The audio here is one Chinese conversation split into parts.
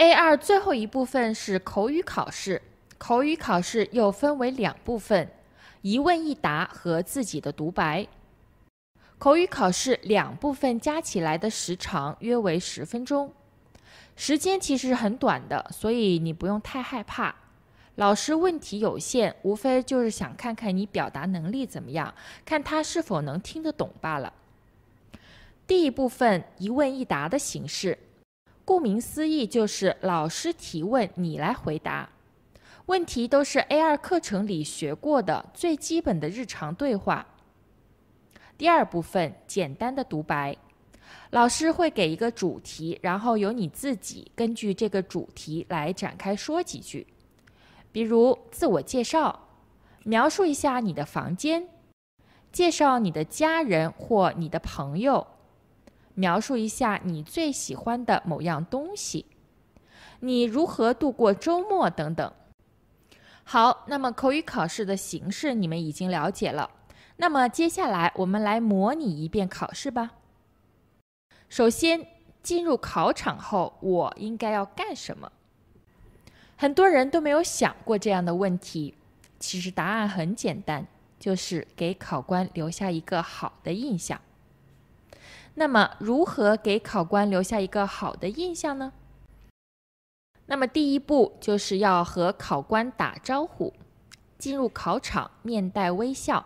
A 二最后一部分是口语考试，口语考试又分为两部分，一问一答和自己的独白。口语考试两部分加起来的时长约为十分钟，时间其实很短的，所以你不用太害怕。老师问题有限，无非就是想看看你表达能力怎么样，看他是否能听得懂罢了。第一部分一问一答的形式。顾名思义，就是老师提问，你来回答。问题都是 A 二课程里学过的最基本的日常对话。第二部分，简单的独白，老师会给一个主题，然后由你自己根据这个主题来展开说几句，比如自我介绍，描述一下你的房间，介绍你的家人或你的朋友。描述一下你最喜欢的某样东西，你如何度过周末等等。好，那么口语考试的形式你们已经了解了。那么接下来我们来模拟一遍考试吧。首先进入考场后，我应该要干什么？很多人都没有想过这样的问题。其实答案很简单，就是给考官留下一个好的印象。那么如何给考官留下一个好的印象呢？那么第一步就是要和考官打招呼，进入考场面带微笑，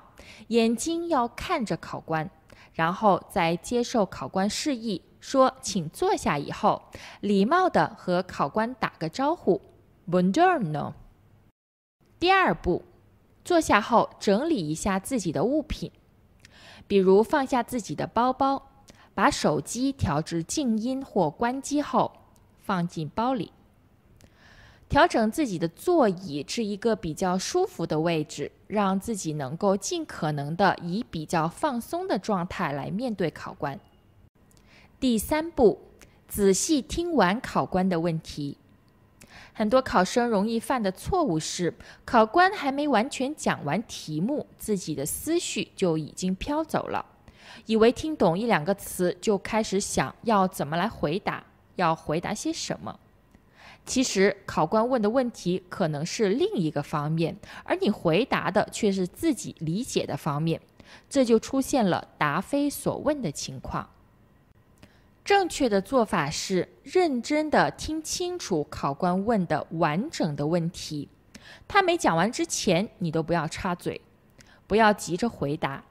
眼睛要看着考官，然后再接受考官示意说“请坐下”以后，礼貌的和考官打个招呼。o o n n 第二步，坐下后整理一下自己的物品，比如放下自己的包包。把手机调至静音或关机后，放进包里。调整自己的座椅至一个比较舒服的位置，让自己能够尽可能的以比较放松的状态来面对考官。第三步，仔细听完考官的问题。很多考生容易犯的错误是，考官还没完全讲完题目，自己的思绪就已经飘走了。以为听懂一两个词就开始想要怎么来回答，要回答些什么？其实考官问的问题可能是另一个方面，而你回答的却是自己理解的方面，这就出现了答非所问的情况。正确的做法是认真的听清楚考官问的完整的问题，他没讲完之前你都不要插嘴，不要急着回答。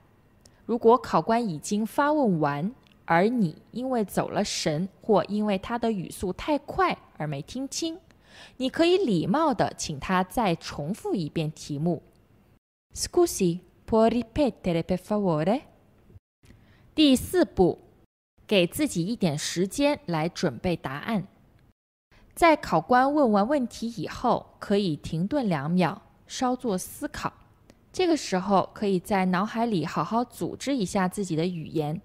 如果考官已经发问完，而你因为走了神或因为他的语速太快而没听清，你可以礼貌的请他再重复一遍题目。第四步，给自己一点时间来准备答案。在考官问完问题以后，可以停顿两秒，稍作思考。这个时候可以在脑海里好好组织一下自己的语言，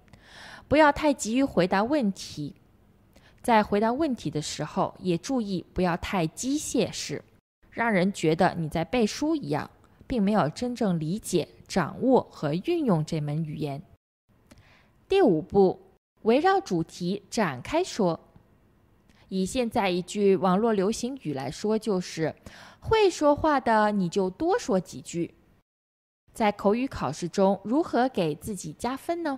不要太急于回答问题。在回答问题的时候，也注意不要太机械式，让人觉得你在背书一样，并没有真正理解、掌握和运用这门语言。第五步，围绕主题展开说。以现在一句网络流行语来说，就是“会说话的你就多说几句”。在口语考试中，如何给自己加分呢？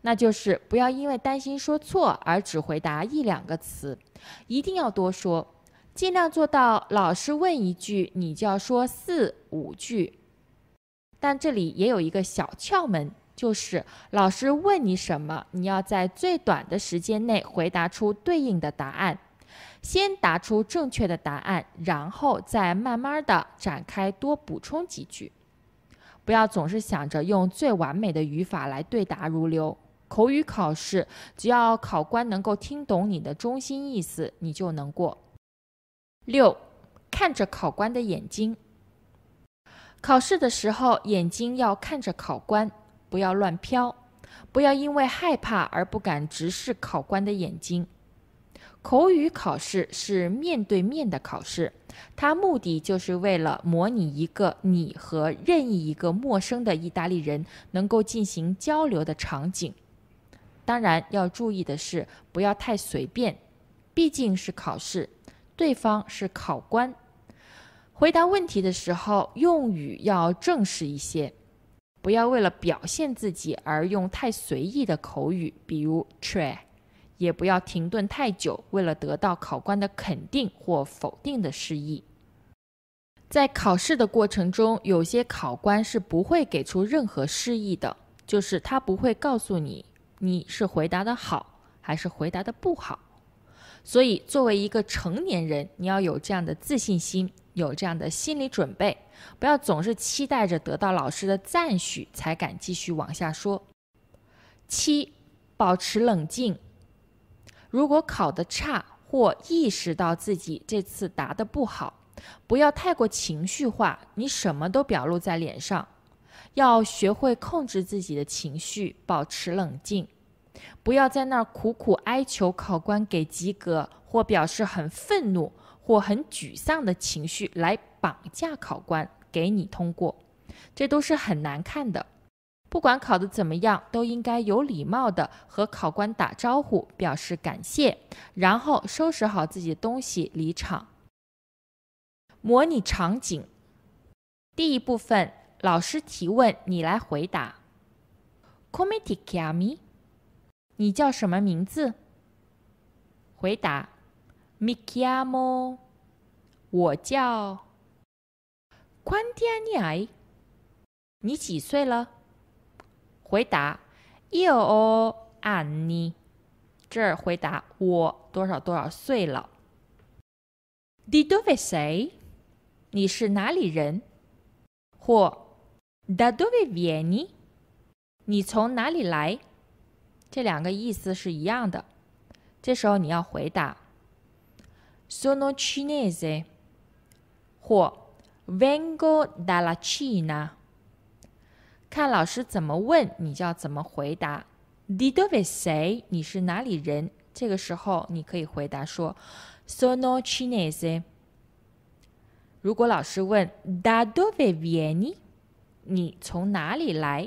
那就是不要因为担心说错而只回答一两个词，一定要多说，尽量做到老师问一句，你就要说四五句。但这里也有一个小窍门，就是老师问你什么，你要在最短的时间内回答出对应的答案。先答出正确的答案，然后再慢慢的展开，多补充几句。不要总是想着用最完美的语法来对答如流。口语考试，只要考官能够听懂你的中心意思，你就能过。六，看着考官的眼睛。考试的时候，眼睛要看着考官，不要乱飘，不要因为害怕而不敢直视考官的眼睛。口语考试是面对面的考试，它目的就是为了模拟一个你和任意一个陌生的意大利人能够进行交流的场景。当然要注意的是，不要太随便，毕竟是考试，对方是考官。回答问题的时候用语要正式一些，不要为了表现自己而用太随意的口语，比如 t r y 也不要停顿太久，为了得到考官的肯定或否定的示意。在考试的过程中，有些考官是不会给出任何示意的，就是他不会告诉你你是回答的好还是回答的不好。所以，作为一个成年人，你要有这样的自信心，有这样的心理准备，不要总是期待着得到老师的赞许才敢继续往下说。七，保持冷静。如果考得差，或意识到自己这次答得不好，不要太过情绪化，你什么都表露在脸上，要学会控制自己的情绪，保持冷静，不要在那儿苦苦哀求考官给及格，或表示很愤怒或很沮丧的情绪来绑架考官给你通过，这都是很难看的。不管考得怎么样，都应该有礼貌的和考官打招呼，表示感谢，然后收拾好自己的东西离场。模拟场景，第一部分，老师提问，你来回答。c o m i k i a m i 你叫什么名字？回答 m i k i a m o 我叫 q u a n t i a n a i 你几岁了？回答，io，啊你，这儿回答我多少多少岁了。Dov'è i d sei？你是哪里人？或 Dov'è a d vieni？你从哪里来？这两个意思是一样的。这时候你要回答 Sono cinese。或 Vengo dalla Cina。看老师怎么问，你就要怎么回答。Dove i d sei？你是哪里人？这个时候你可以回答说 Sono cinese。如果老师问 Dove a d vieni？你从哪里来？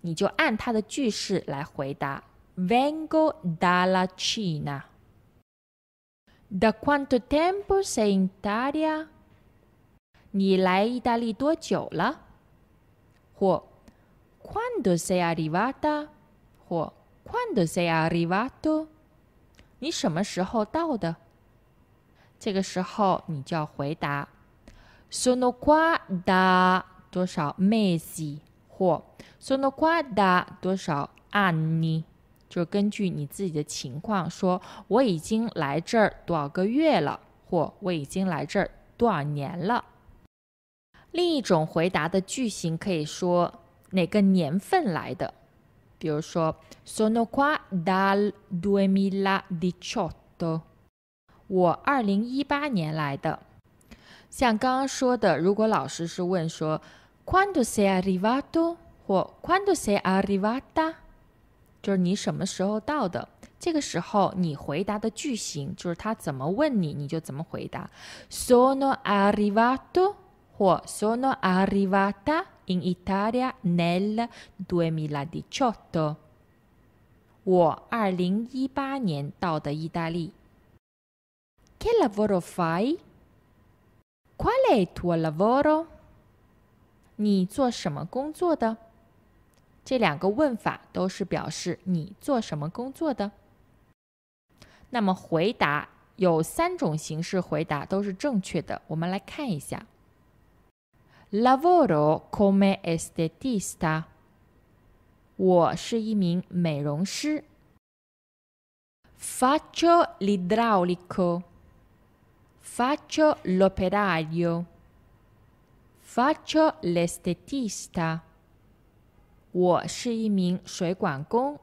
你就按他的句式来回答 Vengo dalla Cina。Da quanto tempo sei in Italia？你来意大利多久了？或 q u a n d o se a r r i v a t a 或 q u a n d o se a r r i v a t o 你什么时候到的？这个时候你就要回答，sono qua da 多少 mes？或，sono qua da 多少 anni？就根据你自己的情况说，我已经来这儿多少个月了，或我已经来这儿多少年了。另一种回答的句型可以说哪个年份来的，比如说 “sono qua dal duemila diciotto”，我二零一八年来的。像刚刚说的，如果老师是问说 “quando sei arrivato” 或 “quando sei arrivata”，就是你什么时候到的，这个时候你回答的句型就是他怎么问你，你就怎么回答，“sono arrivato”。o sono arrivata in Italia nel 2018. 我二零一八年到的意大利。Che lavoro fai? Qual è il tuo lavoro? 你做什么工作的？这两个问法都是表示你做什么工作的。那么回答有三种形式回答都是正确的，我们来看一下。Lavoro come estetista。我是一名美容师。Faccio l'idraulico。Faccio l'operario。Faccio l'estetista。我是一名水管工。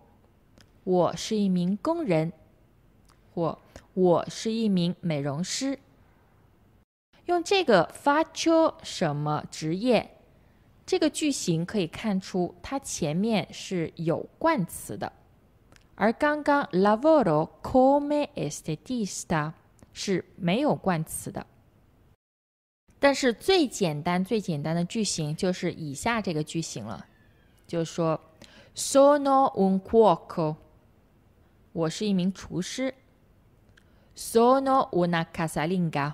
我是一名工人。或我是一名美容师。用这个发 a 什么职业”这个句型可以看出，它前面是有冠词的，而刚刚 “lavoro come estetista” 是没有冠词的。但是最简单、最简单的句型就是以下这个句型了，就是说 “sono un cuoco”，我是一名厨师；“sono una casalinga”。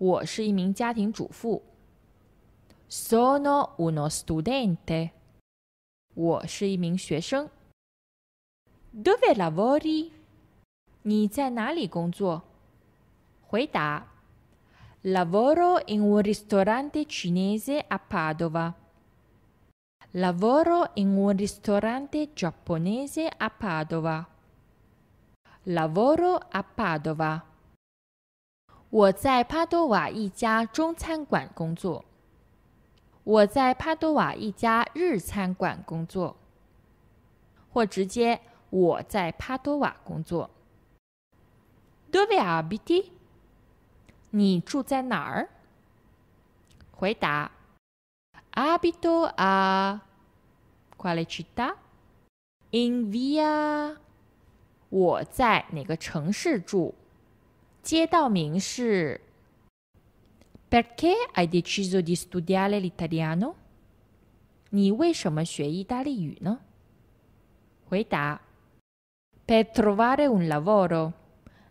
我是一名家庭主妇。Sono uno studente。我是一名学生。Dove lavori？你在哪里工作？回答：Lavoro in un ristorante cinese a Padova。Lavoro in un ristorante giapponese a Padova. Lavoro a Padova. 我在帕多瓦一家中餐馆工作。我在帕多瓦一家日餐馆工作。或直接，我在帕多瓦工作。d o v e a b i t 你住在哪儿？回答 Abito a quale città? In via? 我在哪个城市住？街道名是。Perché hai deciso di studiare l'italiano？你为什么学意大利语呢回答 per trovare un lavoro.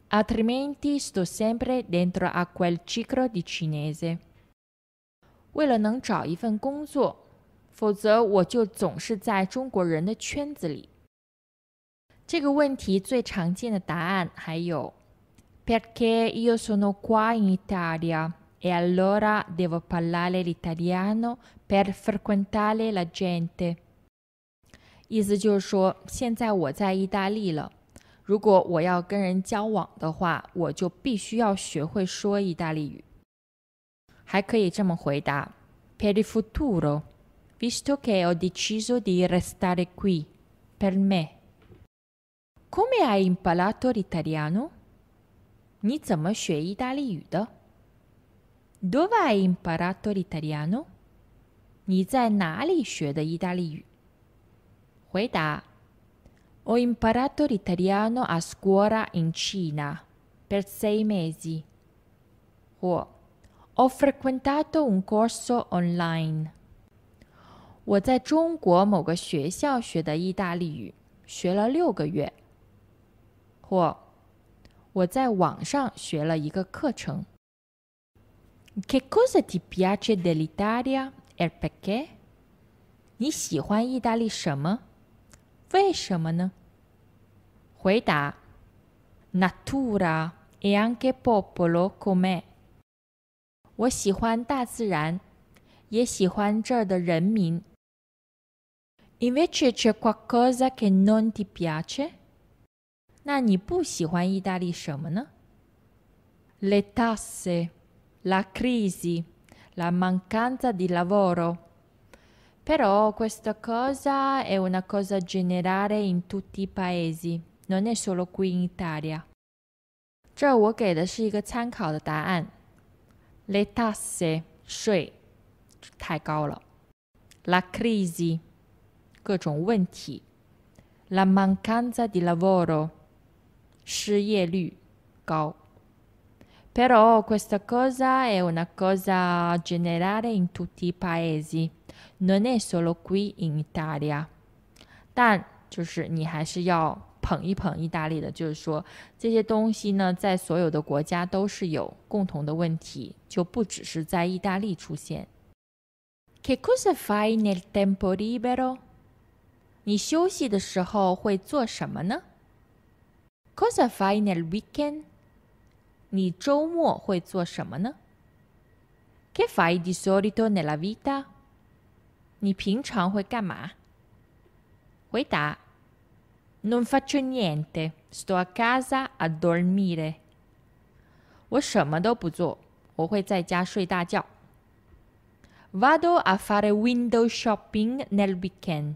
Altrimenti sto sempre dentro a quel c i c o l o di c i n e s e 为了能找一份工作，否则我就总是在中国人的圈子里。这个问题最常见的答案还有。perché io sono qua in Italia e allora devo parlare l'italiano per frequentare la gente. 意思就是说，现在我在意大利了，如果我要跟人交往的话，我就必须要学会说意大利语。还可以这么回答：Per il futuro, visto che ho deciso di restare qui, per me. Come hai imparato l'italiano? 你怎么学意大利语的？Dove hai imparato l'italiano？你在哪里学的意大利语回答 h o imparato l'italiano a scuola in Cina per sei mesi. o Ho frequentato un corso online. 我在中国某个学校学的意大利语，学了六个月。或我在网上学了一个课程。Che cosa ti piace dell'Italia e perché？你喜欢意大利什么？为什么呢？回答：Natura e anche popolo come。我喜欢大自然，也喜欢这儿的人民。Invece c'è qualcosa che non ti piace？那你不喜欢意大利什么呢？Le tasse, la crisi, la mancanza di lavoro. Però questa cosa è una cosa generale in tutti i paesi, non è solo qui in Italia. 这我给的是一个参考的答案。Le tasse 税太高了，la crisi 各种问题，la mancanza di lavoro 失业率高，pero questa cosa è una cosa generale in tutti i paesi, non è solo qui in Italia. 但就是你还是要捧一捧意大利的，就是说这些东西呢，在所有的国家都是有共同的问题，就不只是在意大利出现。Che cosa fai nel tempo libero? 你休息的时候会做什么呢？Cosa fai nel weekend? 你周末会做什么呢？Che fai di solito nella vita? vita？你平常会干嘛？回答：Non faccio niente, sto a casa a dormire. dormire。我什么都不做，我会在家睡大觉。Vado a fare window shopping nel weekend. weekend。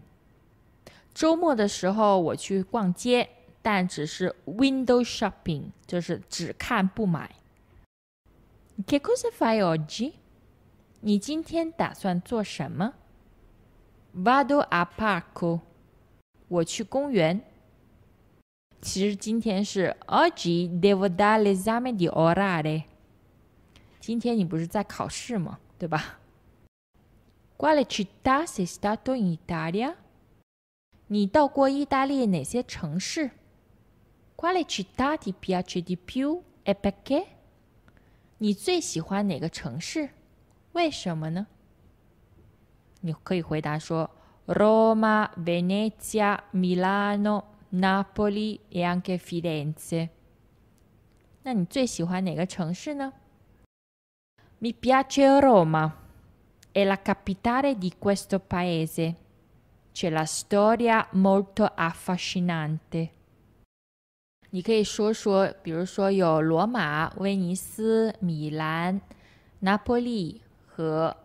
周末的时候我去逛街。但只是 window shopping，就是只看不买。Cosa fai oggi？你今天打算做什么？Vado a parco。我去公园。其实今天是 oggi devo dare le z a m e d i ora le。今天你不是在考试吗？对吧？Quali città si sta t o in Italia？你到过意大利哪些城市？Quale città ti piace di più e perché? 你最喜欢哪个城市？为什么呢？你可以回答说：Roma, Venezia, Milano, Napoli e anche Firenze。那你最喜欢哪个城市呢？Mi piace Roma, è la capitale di questo paese. C'è la storia molto affascinante. 你可以说说，比如说有罗马、威尼斯、米兰、那不勒斯和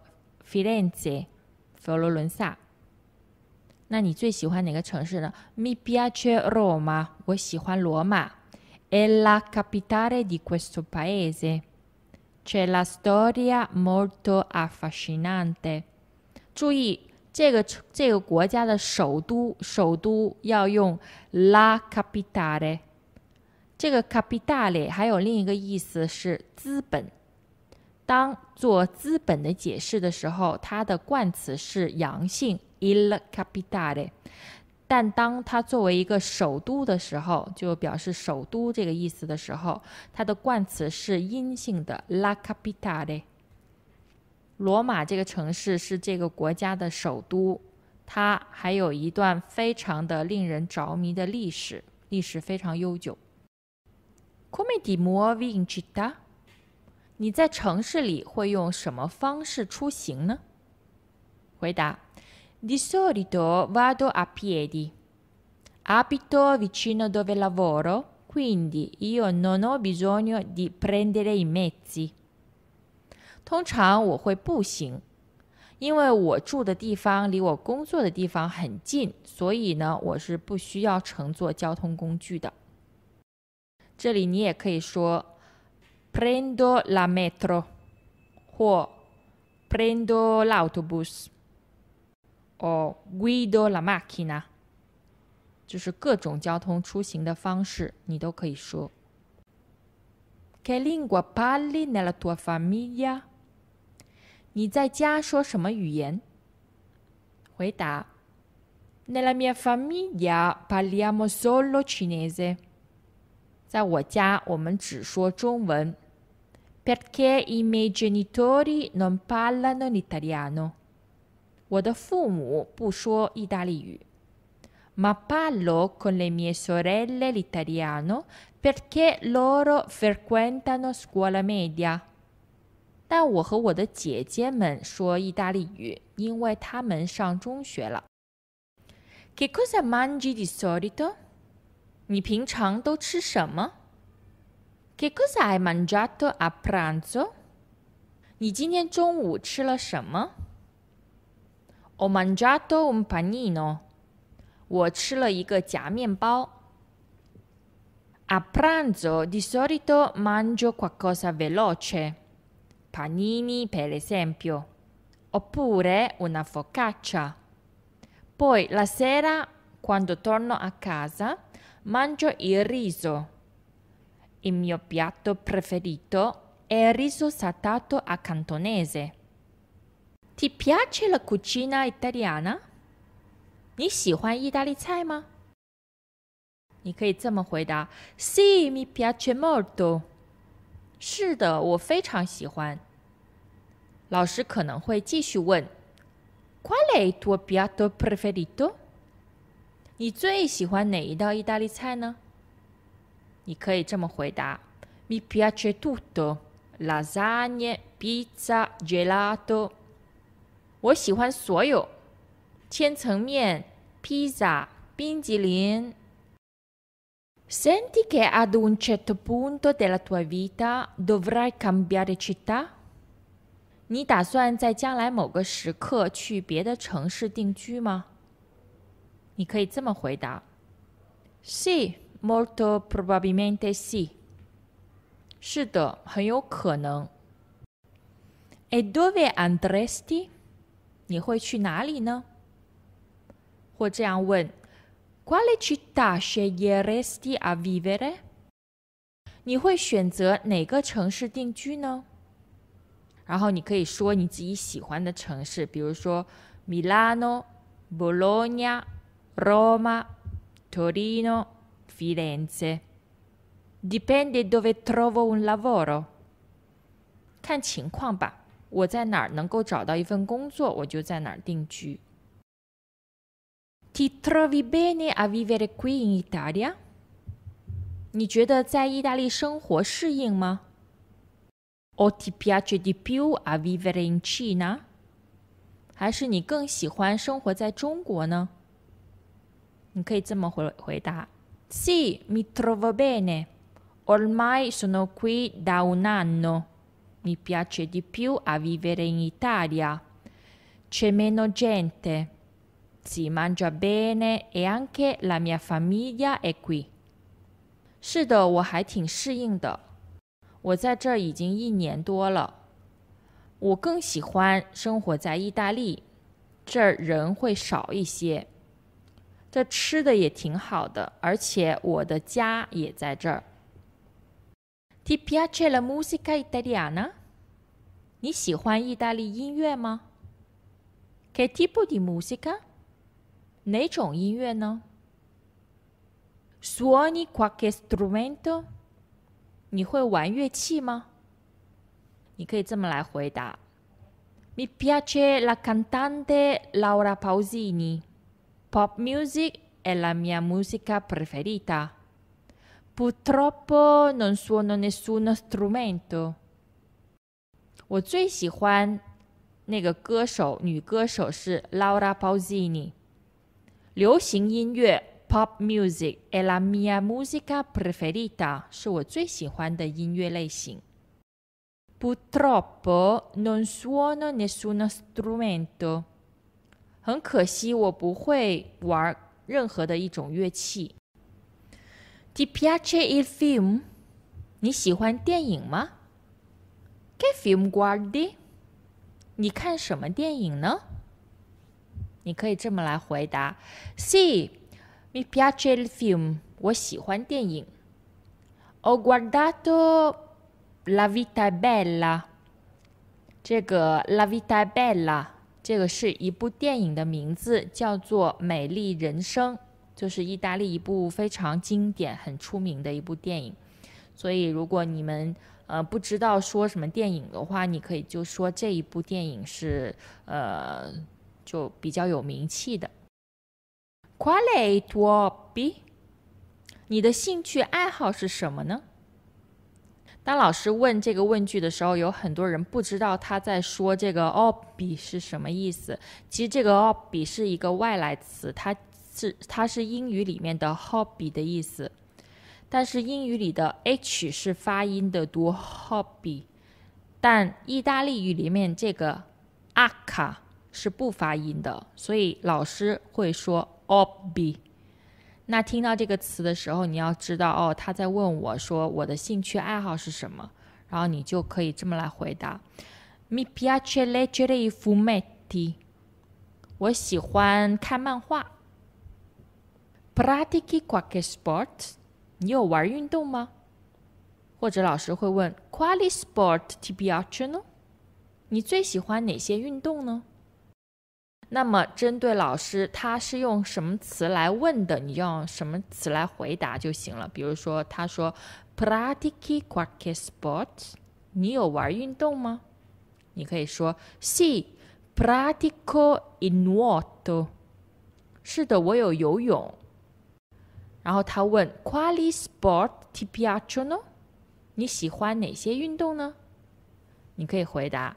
佛罗伦萨。那你最喜欢哪个城市呢？Mia prefero m a 我喜欢罗马。È la capitale di questo paese, c'è la storia molto affascinante。注意，这个这个国家的首都，首都要用 la capitale。这个 capital 还有另一个意思是资本。当做资本的解释的时候，它的冠词是阳性 il capital。但当它作为一个首都的时候，就表示首都这个意思的时候，它的冠词是阴性的 la capital。罗马这个城市是这个国家的首都，它还有一段非常的令人着迷的历史，历史非常悠久。c o m e d i m o v i in i c t 答：你在城市里会用什么方式出行呢？回答：Di solito vado a piedi. Abito vicino dove lavoro, quindi io non ho bisogno di prendere i mezzi. 通常我会步行，因为我住的地方离我工作的地方很近，所以呢，我是不需要乘坐交通工具的。这里你也可以说 prendo la metro 或 prendo l'autobus 哦 guido la macchina，就是各种交通出行的方式，你都可以说。Che lingua parli nella tua famiglia？你在家说什么语言？回答：Nella mia famiglia parliamo solo cinese。在我家，我们只说中文。Perché i miei genitori non parlano l'italiano？我的父母不说意大利语。Ma parlo con le mie sorelle l'italiano perché loro frequentano scuola media。但我和我的姐姐们说意大利语，因为她们上中学了。Che cosa mangi di solito？你平常都吃什么？Che cosa hai mangiato a pranzo？你今天中午吃了什么？Ho mangiato un panino。我吃了一个夹面包。A pranzo di solito mangio qualcosa veloce, panini per esempio, oppure una focaccia. Poi la sera, quando torno a casa, Mangio il riso. Il mio piatto preferito è il riso saltato a cantonese. Ti piace la cucina italiana? ma? Ni 你喜欢意大利菜吗？你可以这么回答：Sì, mi piace Qual è il tuo piatto preferito？你最喜欢哪一道意大利菜呢？你可以这么回答：Mi piace tutto, lasagne, pizza, gelato。我喜欢所有，千层面、披萨、冰激凌。Senti che ad un certo punto della tua vita dovrai cambiare città？你打算在将来某个时刻去别的城市定居吗？你可以这么回答：“C molto probabilmente C。”是的，很有可能。“E dove andresti？” 你会去哪里呢？或这样问：“Qual è città che andresti a vivere？” 你会选择哪个城市定居呢？然后你可以说你自己喜欢的城市，比如说 “Milano”、“Bologna”。Roma, Torino, Firenze. Dipende dove trovo un lavoro. 看情况吧，我在哪儿能够找到一份工作，我就在哪儿定居。Ti trovi bene a vivere qui in Italia？你觉得在意大利生活适应吗？O ti piace di più a vivere in Cina？还是你更喜欢生活在中国呢？你可以这么回回答：Sì, mi trovo bene. Ormai sono qui da un anno. Mi piace di più a vivere in Italia. C'è meno gente. Sì, mangia bene e anche la mia famiglia è qui。是的，我还挺适应的。我在这儿已经一年多了。我更喜欢生活在意大利，这儿人会少一些。这吃的也挺好的，而且我的家也在这儿。Ti piace la musica italiana？你喜欢意大利音乐吗？Che tipo di musica？哪种音乐呢？Suoni qualche strumento？你会玩乐器吗？你可以这么来回答：Mi piace la cantante Laura Pausini。Pop music è la mia musica preferita. Purtroppo non suono nessuno strumento. 我最喜欢那个歌手，女歌手是 Laura Pausini。流行音乐 （pop music） è la mia musica preferita，是我最喜欢的音乐类型。Purtroppo non suono nessuno strumento。很可惜，我不会玩任何的一种乐器。Ti piace il film？你喜欢电影吗？Che film guardi？你看什么电影呢？你可以这么来回答：Sì, mi piace il film。我喜欢电影。Ho guardato la vita è bella。这个 l a vita è bella。这个是一部电影的名字，叫做《美丽人生》，就是意大利一部非常经典、很出名的一部电影。所以，如果你们呃不知道说什么电影的话，你可以就说这一部电影是呃就比较有名气的。Qual è tuo B？你的兴趣爱好是什么呢？当老师问这个问句的时候，有很多人不知道他在说这个 o b b 是什么意思。其实这个 o b b 是一个外来词，它是它是英语里面的 hobby 的意思。但是英语里的 h 是发音的，读 hobby，但意大利语里面这个 a 卡 a 是不发音的，所以老师会说 o b b y 那听到这个词的时候，你要知道哦，他在问我说我的兴趣爱好是什么，然后你就可以这么来回答。Mi piace leggere i fumetti，我喜欢看漫画。Pratichi qualche sport？你有玩运动吗？或者老师会问 Quali sport ti piacciono？你最喜欢哪些运动呢？那么，针对老师，他是用什么词来问的？你用什么词来回答就行了。比如说，他说 p r a t i c i qualche sport”，你有玩运动吗？你可以说 “si, pratico in nuoto”。是的，我有游泳。然后他问 “quali sport ti piacciono”，你喜欢哪些运动呢？你可以回答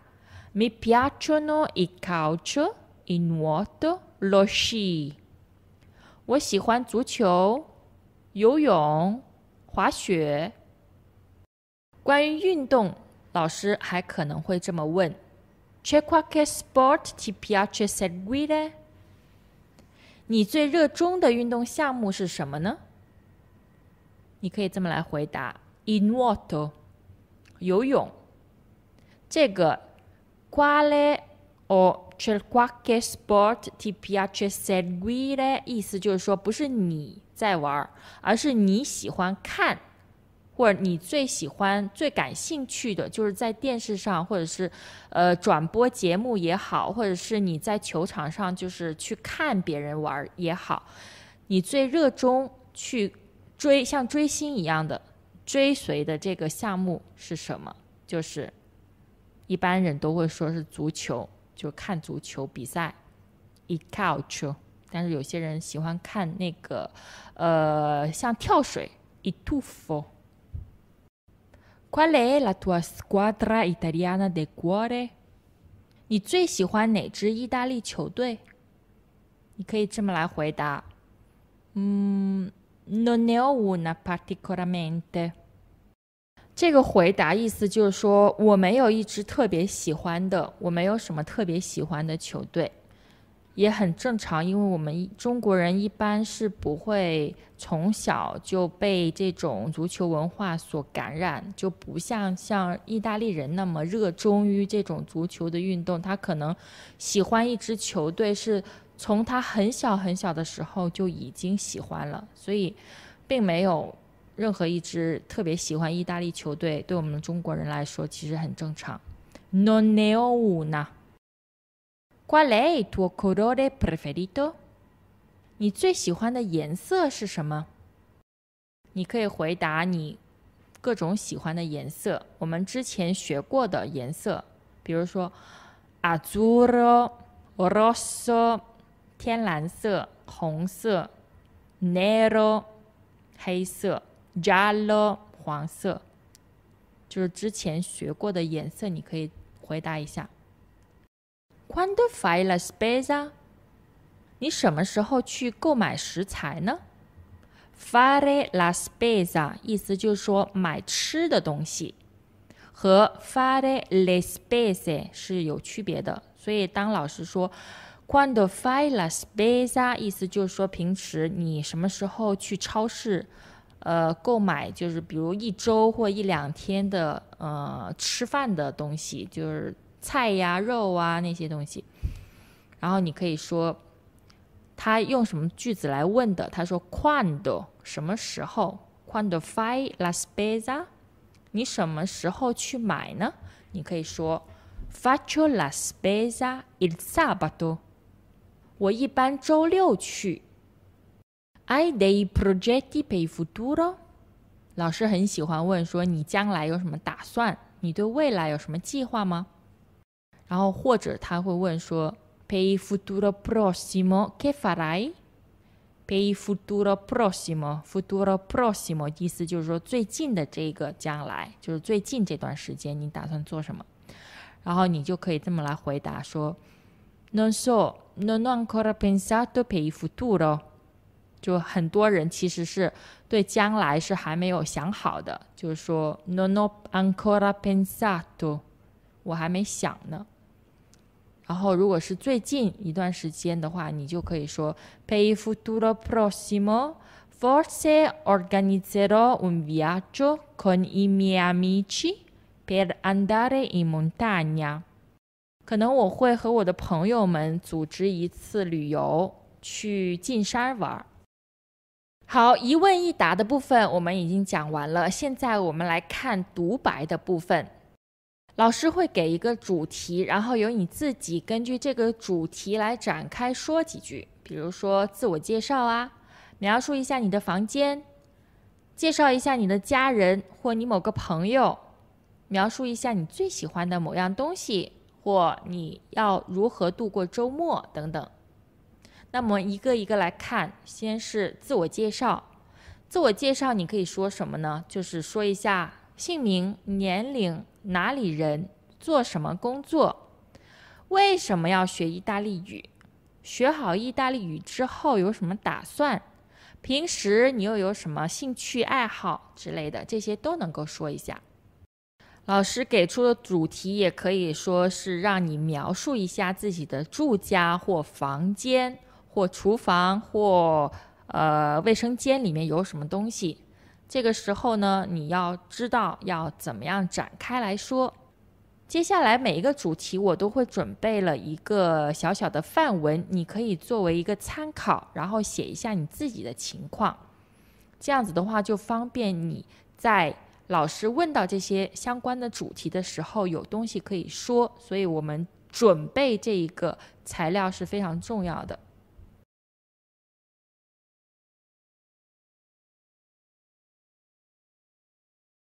“mi piacciono i calcio”。In what lo she？我喜欢足球、游泳、滑雪。关于运动，老师还可能会这么问：Check w h e t sport ti piachese g u i l e 你最热衷的运动项目是什么呢？你可以这么来回答：In what？游泳。这个 grile。哦 c i qualche sport ti piace seguire？意思就是说，不是你在玩而是你喜欢看，或者你最喜欢、最感兴趣的，就是在电视上，或者是呃转播节目也好，或者是你在球场上，就是去看别人玩也好，你最热衷去追，像追星一样的追随的这个项目是什么？就是一般人都会说是足球。就看足球比赛，calcio e。但是有些人喜欢看那个，呃，像跳水 t u f o Qual è la tua squadra italiana de cuore？你最喜欢哪支意大利球队？你可以这么来回答：嗯，non ne ho una particolarmente。这个回答意思就是说，我没有一支特别喜欢的，我没有什么特别喜欢的球队，也很正常，因为我们中国人一般是不会从小就被这种足球文化所感染，就不像像意大利人那么热衷于这种足球的运动，他可能喜欢一支球队是从他很小很小的时候就已经喜欢了，所以并没有。任何一支特别喜欢意大利球队，对我们中国人来说其实很正常。No neo una, quale tuo colore preferito？你最喜欢的颜色是什么？你可以回答你各种喜欢的颜色。我们之前学过的颜色，比如说，azzurro、rosso（ 天蓝色、红色）、nero（ 黑色）。ja lo 黄色，就是之前学过的颜色，你可以回答一下。quando fai la spesa？你什么时候去购买食材呢 f a e la spesa 意思就是说买吃的东西，和 f a e le spese 是有区别的。所以当老师说 quando fai la spesa，意思就是说平时你什么时候去超市？呃，购买就是比如一周或一两天的呃，吃饭的东西，就是菜呀、肉啊那些东西。然后你可以说，他用什么句子来问的？他说 “Quando? 什么时候？Quando fai la spesa? 你什么时候去买呢？”你可以说 “Faccio la spesa il sabato。我一般周六去。” Hai dei progetti per il futuro？老师很喜欢问说你将来有什么打算？你对未来有什么计划吗？然后或者他会问说 per il futuro prossimo che farai？per il futuro prossimo, futuro prossimo 意思就是说最近的这个将来，就是最近这段时间你打算做什么？然后你就可以这么来回答说：Non so, non ho ancora pensato per il futuro。就很多人其实是对将来是还没有想好的，就是说，non o ancora pensato，我还没想呢。然后，如果是最近一段时间的话，你就可以说，per i futuro prossimo，forse organizzerò un viaggio con i miei amici per andare in montagna，可能我会和我的朋友们组织一次旅游去进山玩儿。好，一问一答的部分我们已经讲完了。现在我们来看独白的部分。老师会给一个主题，然后由你自己根据这个主题来展开说几句。比如说自我介绍啊，描述一下你的房间，介绍一下你的家人或你某个朋友，描述一下你最喜欢的某样东西，或你要如何度过周末等等。那么一个一个来看，先是自我介绍。自我介绍你可以说什么呢？就是说一下姓名、年龄、哪里人、做什么工作，为什么要学意大利语？学好意大利语之后有什么打算？平时你又有什么兴趣爱好之类的？这些都能够说一下。老师给出的主题也可以说是让你描述一下自己的住家或房间。或厨房或呃卫生间里面有什么东西？这个时候呢，你要知道要怎么样展开来说。接下来每一个主题我都会准备了一个小小的范文，你可以作为一个参考，然后写一下你自己的情况。这样子的话就方便你在老师问到这些相关的主题的时候有东西可以说。所以我们准备这一个材料是非常重要的。